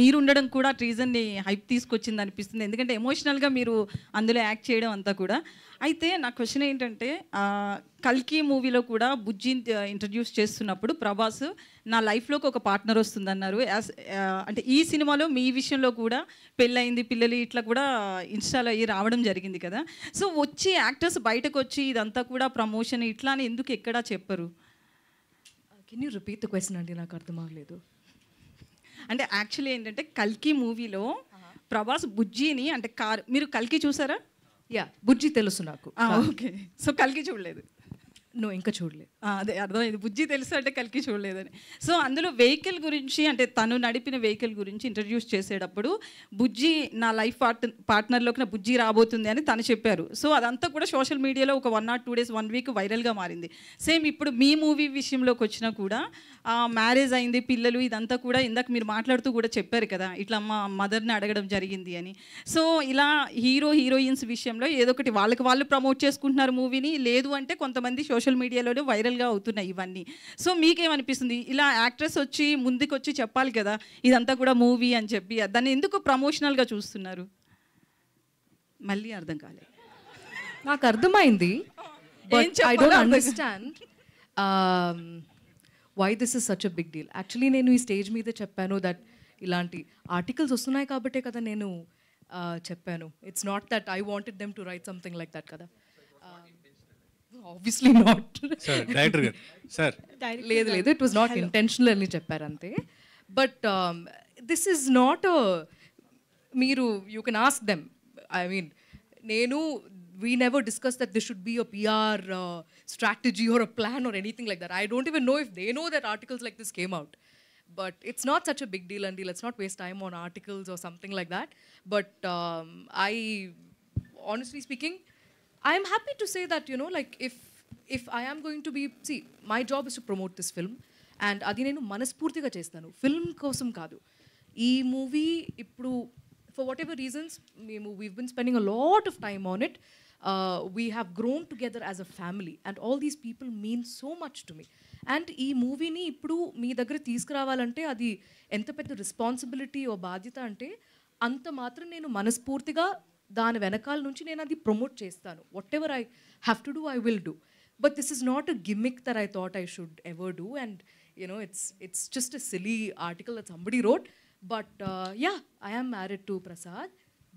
మీరు ఉండడం కూడా రీజన్ని హైప్ తీసుకొచ్చింది అనిపిస్తుంది ఎందుకంటే ఎమోషనల్గా మీరు అందులో యాక్ట్ చేయడం అంతా కూడా అయితే నా క్వశ్చన్ ఏంటంటే కల్కి మూవీలో కూడా బుజ్జి ఇంట్రడ్యూస్ చేస్తున్నప్పుడు ప్రభాస్ నా లైఫ్లోకి ఒక పార్ట్నర్ వస్తుందన్నారు యాజ్ అంటే ఈ సినిమాలో మీ విషయంలో కూడా పెళ్ళయింది పిల్లలు ఇట్లా కూడా ఇన్స్టాల్ అయ్యి రావడం జరిగింది కదా సో వచ్చి యాక్టర్స్ బయటకు వచ్చి ఇదంతా కూడా ప్రమోషన్ ఇట్లా అని ఎందుకు ఎక్కడా చెప్పరు can you repeat the question అండి నాకు అర్థం అవ్వలేదు అంటే యాక్చువల్లీ ఏంటంటే కల్కి మూవీలో ప్రభాస్ బుజ్జిని అంటే కారు మీరు కల్కి చూసారా యా బుజ్జి తెలుసు నాకు ఓకే సో కల్కి చూడలేదు నువ్వు ఇంకా చూడలేదు అదే అర్థమైంది బుజ్జి తెలుసు అంటే కలికి చూడలేదని సో అందులో వెహికల్ గురించి అంటే తను నడిపిన వెహికల్ గురించి ఇంట్రడ్యూస్ చేసేటప్పుడు బుజ్జి నా లైఫ్ పార్ట్ పార్ట్నర్లోకి నా బుజ్జి రాబోతుంది అని తను చెప్పారు సో అదంతా కూడా సోషల్ మీడియాలో ఒక one or two days one week వైరల్గా మారింది సేమ్ ఇప్పుడు మీ మూవీ విషయంలోకి వచ్చినా కూడా మ్యారేజ్ అయింది పిల్లలు ఇదంతా కూడా ఇందాక మీరు మాట్లాడుతూ కూడా చెప్పారు కదా ఇట్లా మా మదర్ని అడగడం జరిగింది అని సో ఇలా హీరో హీరోయిన్స్ విషయంలో ఏదో ఒకటి వాళ్ళకి వాళ్ళు ప్రమోట్ చేసుకుంటున్నారు మూవీని లేదు అంటే కొంతమంది సోషల్ సోషల్ మీడియాలోనే వైరల్గా అవుతున్నాయి ఇవన్నీ సో మీకేమనిపిస్తుంది ఇలా యాక్ట్రెస్ వచ్చి ముందుకొచ్చి చెప్పాలి కదా ఇదంతా కూడా మూవీ అని చెప్పి దాన్ని ఎందుకు ప్రమోషనల్గా చూస్తున్నారు మళ్ళీ అర్థం కాలే నాకు అర్థమైంది I don't understand why this is such a big deal actually నేను ఈ స్టేజ్ మీద చెప్పాను దట్ ఇలాంటి ఆర్టికల్స్ వస్తున్నాయి కాబట్టే కదా నేను చెప్పాను it's not that I wanted them to write something like that కదా ఆబ్వియస్లీ నాట్ డైరెక్టర్ గారు సార్ లేదు లేదు ఇట్ వాజ్ నాట్ ఇంటెన్షనల్ అని చెప్పారు అంతే but this um, is not మీరు you can ask them I mean నేను we never discuss that this should be a PR strategy or a plan or anything like that I don't even know if they know that articles like this came out but it's not such a big deal and let's not waste time on articles or something like that but um, i honestly speaking I'm happy to say that, you know, like if if I am going to be, see, my job is to promote this and అది నేను మనస్ఫూర్తిగా చేస్తాను film కోసం కాదు ఈ movie ఇప్పుడు for whatever reasons మేము we bin spending a lot of time on it we have grown together as a family and all these people mean so much to me and ఈ మూవీని ఇప్పుడు మీ దగ్గర తీసుకురావాలంటే అది ఎంత పెద్ద రెస్పాన్సిబిలిటీ ఓ బాధ్యత అంటే అంత మాత్రం నేను మనస్ఫూర్తిగా దాని వెనకాల నుంచి నేను అది ప్రమోట్ చేస్తాను whatever I have to do I will do but this is not a gimmick that I thought I should ever do and you know it's it's just a silly article that somebody wrote but yeah I am married to Prasad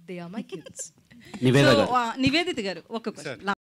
they are my kids Niveditha గారు uh, ఒక